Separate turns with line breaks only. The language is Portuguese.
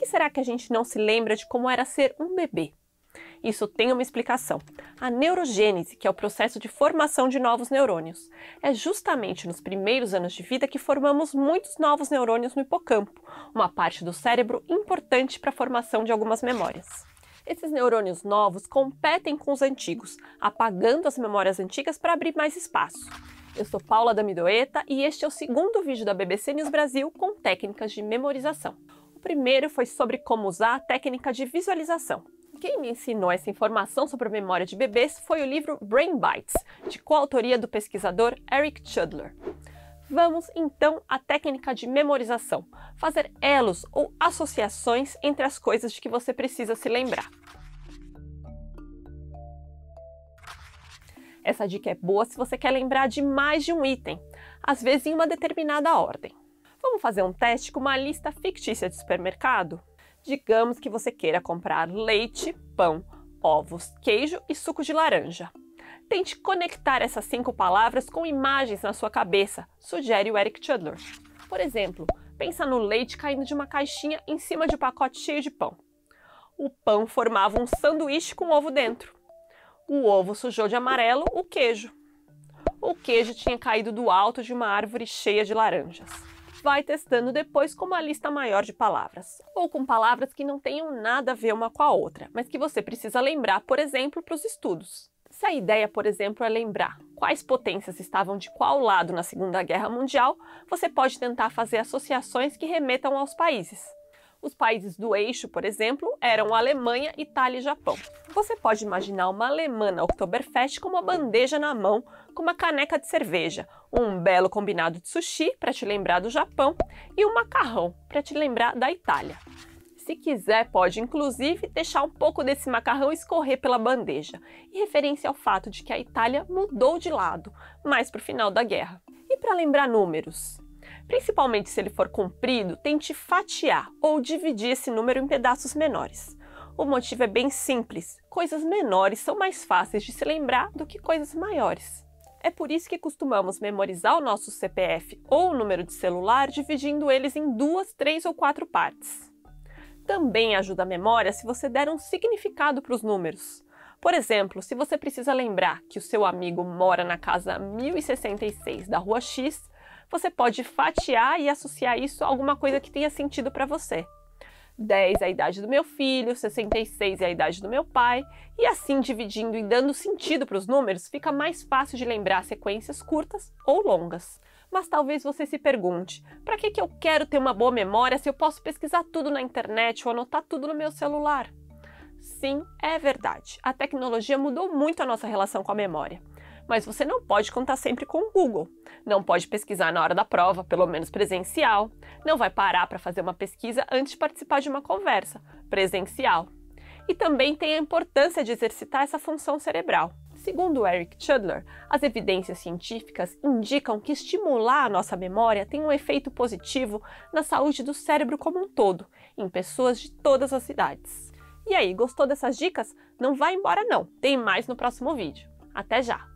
que será que a gente não se lembra de como era ser um bebê? Isso tem uma explicação. A neurogênese, que é o processo de formação de novos neurônios, é justamente nos primeiros anos de vida que formamos muitos novos neurônios no hipocampo, uma parte do cérebro importante para a formação de algumas memórias. Esses neurônios novos competem com os antigos, apagando as memórias antigas para abrir mais espaço. Eu sou Paula da Midoeta e este é o segundo vídeo da BBC News Brasil com técnicas de memorização. O primeiro foi sobre como usar a técnica de visualização. Quem me ensinou essa informação sobre a memória de bebês foi o livro Brain Bites, de coautoria do pesquisador Eric Chudler. Vamos então à técnica de memorização, fazer elos ou associações entre as coisas de que você precisa se lembrar. Essa dica é boa se você quer lembrar de mais de um item, às vezes em uma determinada ordem. Vamos fazer um teste com uma lista fictícia de supermercado? Digamos que você queira comprar leite, pão, ovos, queijo e suco de laranja. Tente conectar essas cinco palavras com imagens na sua cabeça, sugere o Eric Chudler. Por exemplo, pensa no leite caindo de uma caixinha em cima de um pacote cheio de pão. O pão formava um sanduíche com ovo dentro. O ovo sujou de amarelo o queijo. O queijo tinha caído do alto de uma árvore cheia de laranjas vai testando depois com uma lista maior de palavras, ou com palavras que não tenham nada a ver uma com a outra, mas que você precisa lembrar, por exemplo, para os estudos. Se a ideia, por exemplo, é lembrar quais potências estavam de qual lado na Segunda Guerra Mundial, você pode tentar fazer associações que remetam aos países. Os países do eixo, por exemplo, eram Alemanha, Itália e Japão. Você pode imaginar uma alemã na Oktoberfest com uma bandeja na mão, com uma caneca de cerveja, um belo combinado de sushi para te lembrar do Japão e um macarrão para te lembrar da Itália. Se quiser, pode inclusive deixar um pouco desse macarrão escorrer pela bandeja, em referência ao fato de que a Itália mudou de lado, mais para o final da guerra. E para lembrar números, Principalmente se ele for comprido, tente fatiar ou dividir esse número em pedaços menores. O motivo é bem simples: coisas menores são mais fáceis de se lembrar do que coisas maiores. É por isso que costumamos memorizar o nosso CPF ou o número de celular dividindo eles em duas, três ou quatro partes. Também ajuda a memória se você der um significado para os números. Por exemplo, se você precisa lembrar que o seu amigo mora na casa 1066 da rua X, você pode fatiar e associar isso a alguma coisa que tenha sentido para você. 10 é a idade do meu filho, 66 é a idade do meu pai, e assim dividindo e dando sentido para os números, fica mais fácil de lembrar sequências curtas ou longas. Mas talvez você se pergunte: para que, que eu quero ter uma boa memória se eu posso pesquisar tudo na internet ou anotar tudo no meu celular? Sim, é verdade. A tecnologia mudou muito a nossa relação com a memória mas você não pode contar sempre com o Google. Não pode pesquisar na hora da prova, pelo menos presencial. Não vai parar para fazer uma pesquisa antes de participar de uma conversa, presencial. E também tem a importância de exercitar essa função cerebral. Segundo Eric Chandler, as evidências científicas indicam que estimular a nossa memória tem um efeito positivo na saúde do cérebro como um todo, em pessoas de todas as idades. E aí, gostou dessas dicas? Não vá embora não, tem mais no próximo vídeo. Até já!